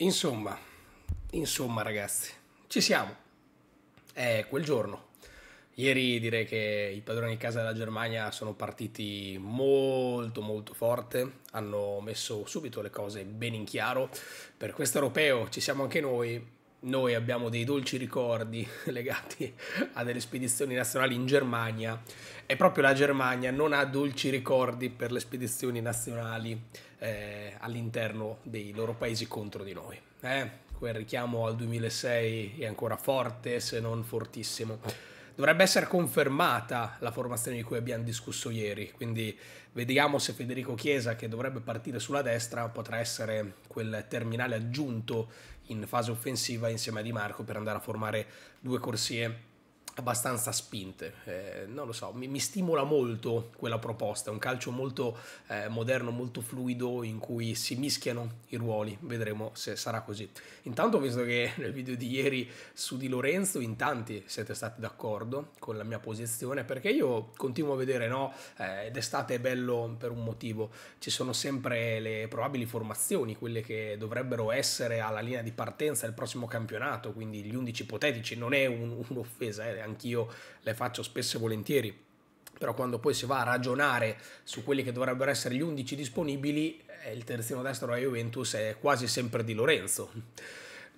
Insomma, insomma ragazzi, ci siamo. È quel giorno. Ieri direi che i padroni di casa della Germania sono partiti molto molto forte, hanno messo subito le cose ben in chiaro. Per questo europeo ci siamo anche noi, noi abbiamo dei dolci ricordi legati a delle spedizioni nazionali in Germania e proprio la Germania non ha dolci ricordi per le spedizioni nazionali eh, all'interno dei loro paesi contro di noi. Eh? Quel richiamo al 2006 è ancora forte, se non fortissimo dovrebbe essere confermata la formazione di cui abbiamo discusso ieri, quindi vediamo se Federico Chiesa, che dovrebbe partire sulla destra, potrà essere quel terminale aggiunto in fase offensiva insieme a Di Marco per andare a formare due corsie abbastanza spinte. Eh, non lo so, mi, mi, stimola molto quella proposta, è un calcio molto eh, moderno, molto fluido in cui si mischiano i ruoli, vedremo se sarà così. Intanto visto che nel video di ieri su Di Lorenzo in tanti siete stati d'accordo con la mia posizione perché io continuo a vedere, no, eh, d'estate è bello per un motivo, ci sono sempre le probabili formazioni, quelle che dovrebbero essere alla linea di partenza del prossimo campionato, quindi gli 11 ipotetici, non è un, un'offesa, è eh, anche anch'io le faccio spesso e volentieri, però quando poi si va a ragionare su quelli che dovrebbero essere gli 11 disponibili, eh, il terzino destro a Juventus è quasi sempre di Lorenzo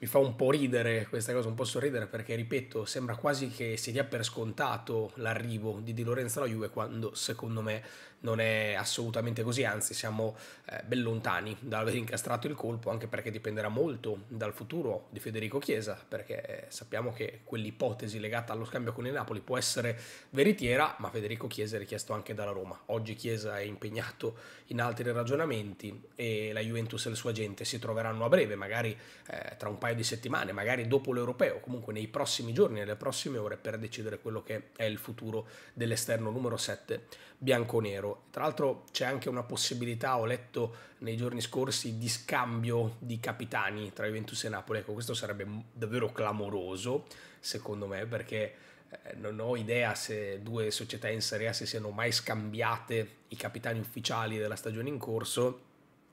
mi fa un po' ridere questa cosa, un po' sorridere perché, ripeto, sembra quasi che si dia per scontato l'arrivo di Di Lorenzo alla Juve quando secondo me non è assolutamente così, anzi siamo eh, ben lontani dall'aver incastrato il colpo anche perché dipenderà molto dal futuro di Federico Chiesa perché sappiamo che quell'ipotesi legata allo scambio con il Napoli può essere veritiera ma Federico Chiesa è richiesto anche dalla Roma. Oggi Chiesa è impegnato in altri ragionamenti e la Juventus e il suo agente si troveranno a breve, magari eh, tra un paio paio di settimane, magari dopo l'europeo, comunque nei prossimi giorni, nelle prossime ore, per decidere quello che è il futuro dell'esterno numero 7 bianco-nero. Tra l'altro c'è anche una possibilità, ho letto nei giorni scorsi, di scambio di capitani tra Juventus e Napoli. Ecco, questo sarebbe davvero clamoroso, secondo me, perché eh, non ho idea se due società in Serie A si siano mai scambiate i capitani ufficiali della stagione in corso.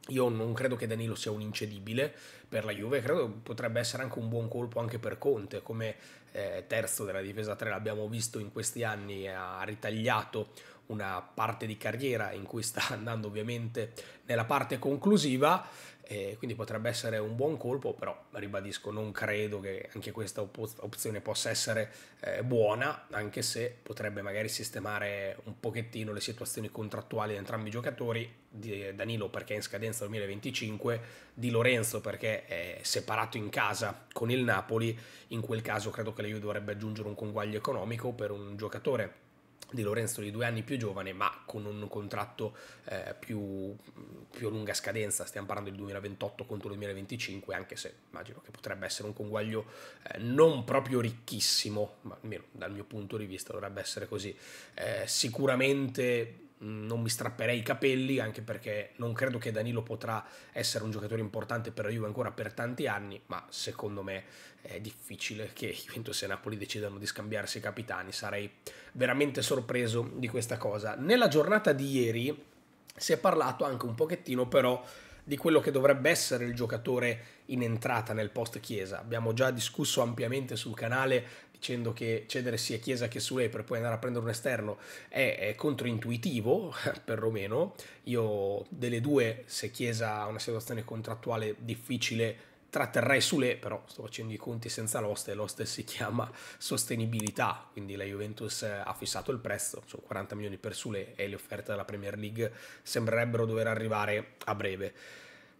Io non credo che Danilo sia un incedibile, per la Juve credo potrebbe essere anche un buon colpo anche per Conte, come eh, terzo della difesa 3 l'abbiamo visto in questi anni, ha ritagliato una parte di carriera in cui sta andando ovviamente nella parte conclusiva, eh, quindi potrebbe essere un buon colpo, però ribadisco non credo che anche questa op opzione possa essere eh, buona, anche se potrebbe magari sistemare un pochettino le situazioni contrattuali di entrambi i giocatori, di Danilo perché è in scadenza 2025, di Lorenzo perché è separato in casa con il Napoli, in quel caso credo che la Juve dovrebbe aggiungere un conguaglio economico per un giocatore di Lorenzo di due anni più giovane ma con un contratto eh, più, più, a lunga scadenza, stiamo parlando del 2028 contro il 2025 anche se immagino che potrebbe essere un conguaglio eh, non proprio ricchissimo, ma almeno dal mio punto di vista dovrebbe essere così, eh, sicuramente Mm, non mi strapperei i capelli, anche perché non credo che Danilo potrà essere un giocatore importante per la Juve ancora per tanti anni, ma secondo me è difficile che Juventus e Napoli decidano di scambiarsi i capitani, sarei veramente sorpreso di questa cosa. Nella giornata di ieri si è parlato anche un pochettino però di quello che dovrebbe essere il giocatore in entrata nel post Chiesa. Abbiamo già discusso ampiamente sul canale dicendo che cedere sia Chiesa che Sule per poi andare a prendere un esterno è, è controintuitivo, perlomeno. Io delle due, se Chiesa ha una situazione contrattuale difficile, tratterrei Sule, però sto facendo i conti senza l'oste, l'oste si chiama sostenibilità, quindi la Juventus ha fissato il prezzo, sono 40 milioni per Sule e le offerte della Premier League sembrerebbero dover arrivare a breve.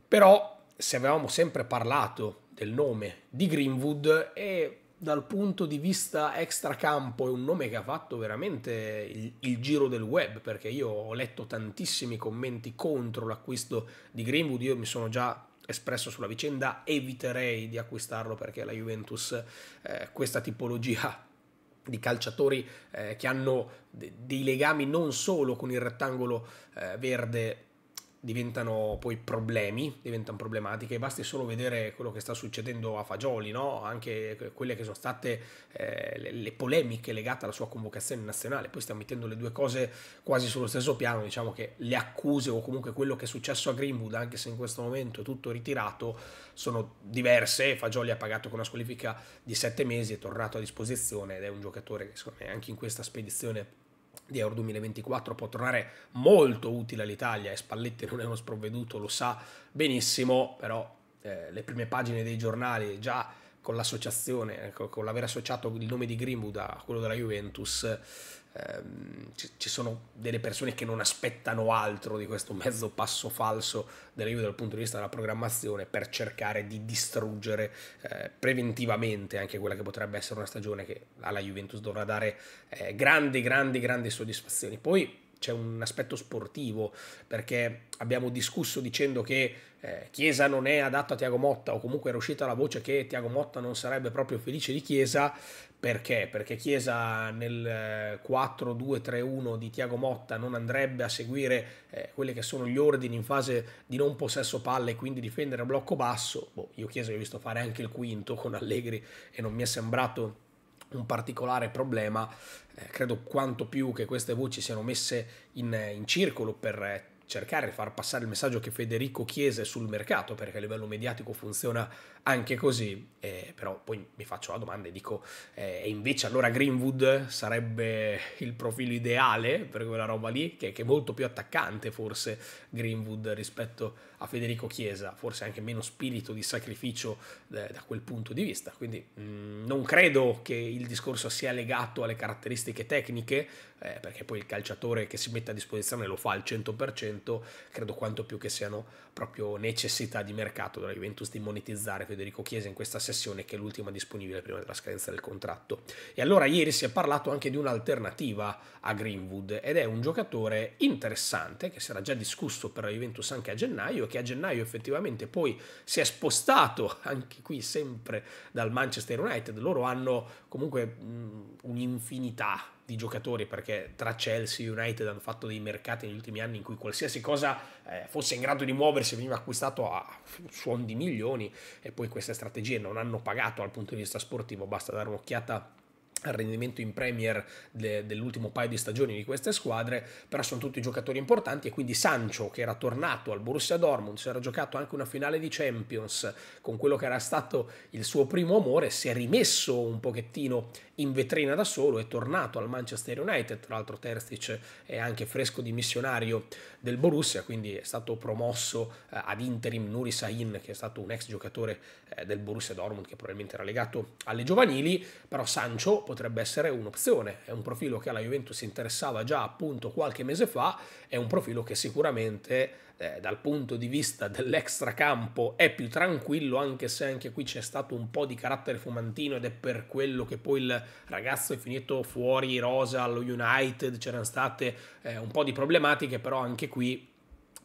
Però se avevamo sempre parlato del nome di Greenwood e dal punto di vista extracampo è un nome che ha fatto veramente il, il, giro del web perché io ho letto tantissimi commenti contro l'acquisto di Greenwood, io mi sono già espresso sulla vicenda, eviterei di acquistarlo perché la Juventus eh, questa tipologia di calciatori eh, che hanno de- dei legami non solo con il rettangolo eh, verde diventano poi problemi, diventano problematiche, basti solo vedere quello che sta succedendo a Fagioli, no? anche quelle che sono state eh, le, le, polemiche legate alla sua convocazione nazionale, poi stiamo mettendo le due cose quasi sullo stesso piano, diciamo che le accuse o comunque quello che è successo a Greenwood, anche se in questo momento è tutto ritirato, sono diverse, Fagioli ha pagato con una squalifica di sette mesi, è tornato a disposizione ed è un giocatore che secondo me anche in questa spedizione di Euro 2024 può tornare molto utile all'Italia e Spalletti non è uno sprovveduto, lo sa benissimo, però eh, le prime pagine dei giornali già con l'associazione, eh, con l'aver associato il nome di Greenwood a quello della Juventus, ehm, ci, ci, sono delle persone che non aspettano altro di questo mezzo passo falso della dell'aiuto dal punto di vista della programmazione per cercare di distruggere eh, preventivamente anche quella che potrebbe essere una stagione che alla Juventus dovrà dare eh, grandi, grandi, grandi soddisfazioni. Poi c'è un aspetto sportivo perché abbiamo discusso dicendo che eh, Chiesa non è adatto a Tiago Motta o comunque era uscita la voce che Tiago Motta non sarebbe proprio felice di Chiesa perché? Perché Chiesa nel 4-2-3-1 eh, di Tiago Motta non andrebbe a seguire eh, quelle che sono gli ordini in fase di non possesso palle e quindi difendere a blocco basso. Boh, io Chiesa ho visto fare anche il quinto con Allegri e non mi è sembrato un particolare problema. Eh, credo quanto più che queste voci siano messe in, eh, in circolo per eh, cercare di far passare il messaggio che Federico Chiesa è sul mercato, perché a livello mediatico funziona anche così. E però poi mi faccio la domanda e dico, eh, e invece allora Greenwood sarebbe il profilo ideale per quella roba lì, che, che è molto più attaccante forse Greenwood rispetto a Federico Chiesa, forse anche meno spirito di sacrificio eh, da quel punto di vista. Quindi mh, mm, non credo che il discorso sia legato alle caratteristiche tecniche, eh, perché poi il calciatore che si mette a disposizione lo fa al 100%, credo quanto più che siano proprio necessità di mercato della Juventus di monetizzare Federico Chiesa in questa sessione che è l'ultima disponibile prima della scadenza del contratto. E allora ieri si è parlato anche di un'alternativa a Greenwood ed è un giocatore interessante che si era già discusso per la Juventus anche a gennaio che a gennaio effettivamente poi si è spostato anche qui sempre dal Manchester United. Loro hanno comunque un'infinità di giocatori perché tra Chelsea e United hanno fatto dei mercati negli ultimi anni in cui qualsiasi cosa eh, fosse in grado di muoversi veniva acquistato a suon di milioni e poi queste strategie non hanno pagato dal punto di vista sportivo, basta dare un'occhiata al rendimento in Premier de, dell'ultimo paio di stagioni di queste squadre, però sono tutti giocatori importanti e quindi Sancho che era tornato al Borussia Dortmund, si era giocato anche una finale di Champions con quello che era stato il suo primo amore, si è rimesso un pochettino in vetrina da solo, è tornato al Manchester United, tra l'altro Terstic è anche fresco di missionario del Borussia, quindi è stato promosso eh, ad interim Nuri Sahin che è stato un ex giocatore eh, del Borussia Dortmund che probabilmente era legato alle giovanili, però Sancho potrebbe essere un'opzione, è un profilo che alla Juventus interessava già appunto qualche mese fa, è un profilo che sicuramente eh, dal punto di vista dell'extracampo è più tranquillo, anche se anche qui c'è stato un po' di carattere fumantino ed è per quello che poi il ragazzo è finito fuori rosa allo United, c'erano state eh, un po' di problematiche, però anche qui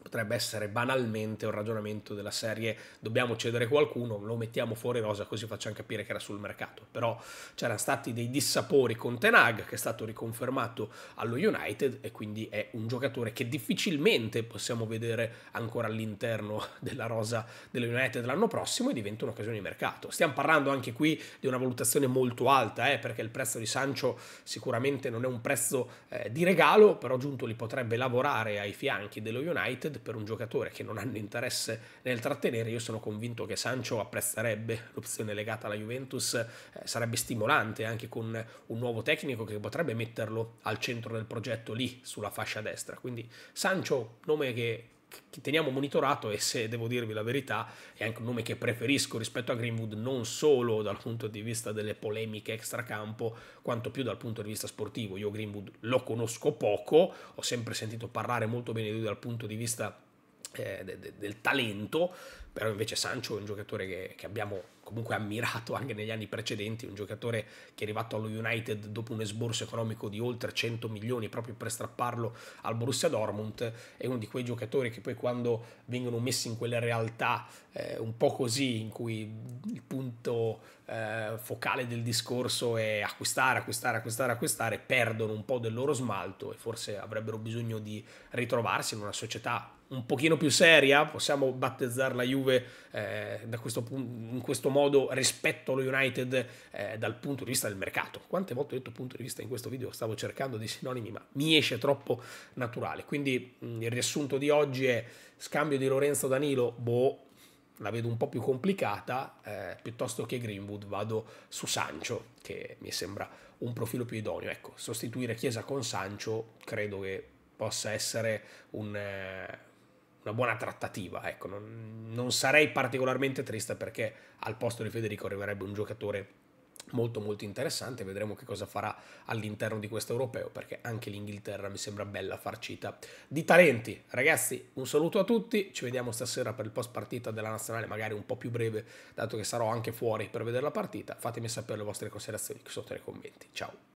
potrebbe essere banalmente un ragionamento della serie dobbiamo cedere qualcuno, lo mettiamo fuori rosa così facciamo capire che era sul mercato. Però c'erano stati dei dissapori con Tenag che è stato riconfermato allo United e quindi è un giocatore che difficilmente possiamo vedere ancora all'interno della rosa dello United l'anno prossimo e diventa un'occasione di mercato. Stiamo parlando anche qui di una valutazione molto alta eh, perché il prezzo di Sancho sicuramente non è un prezzo eh, di regalo, però Giuntoli potrebbe lavorare ai fianchi dello United United per un giocatore che non hanno interesse nel trattenere, io sono convinto che Sancho apprezzerebbe l'opzione legata alla Juventus, eh, sarebbe stimolante anche con un nuovo tecnico che potrebbe metterlo al centro del progetto lì sulla fascia destra. Quindi Sancho, nome che teniamo monitorato e se devo dirvi la verità è anche un nome che preferisco rispetto a Greenwood non solo dal punto di vista delle polemiche extracampo quanto più dal punto di vista sportivo. Io Greenwood lo conosco poco, ho sempre sentito parlare molto bene di lui dal punto di vista eh, de, de, del talento, però invece Sancho è un giocatore che, che, abbiamo comunque ammirato anche negli anni precedenti, un giocatore che è arrivato allo United dopo un esborso economico di oltre 100 milioni proprio per strapparlo al Borussia Dortmund, è uno di quei giocatori che poi quando vengono messi in quelle realtà eh, un po' così in cui il punto eh, focale del discorso è acquistare, acquistare, acquistare, acquistare, perdono un po' del loro smalto e forse avrebbero bisogno di ritrovarsi in una società un pochino più seria, possiamo battezzarla Juve Juve eh, questo in questo modo rispetto allo United eh, dal punto di vista del mercato. Quante volte ho detto punto di vista in questo video, stavo cercando dei sinonimi, ma mi esce troppo naturale. Quindi mm, il riassunto di oggi è scambio di Lorenzo Danilo, boh, la vedo un po' più complicata, eh, piuttosto che Greenwood vado su Sancho, che mi sembra un profilo più idoneo. Ecco, sostituire Chiesa con Sancho credo che possa essere un, eh, una buona trattativa. Ecco, non, non sarei particolarmente triste perché al posto di Federico arriverebbe un giocatore molto molto interessante, vedremo che cosa farà all'interno di questo europeo perché anche l'Inghilterra mi sembra bella farcita di talenti. Ragazzi, un saluto a tutti, ci vediamo stasera per il post partita della nazionale, magari un po' più breve, dato che sarò anche fuori per vedere la partita. Fatemi sapere le vostre considerazioni sotto nei commenti. Ciao.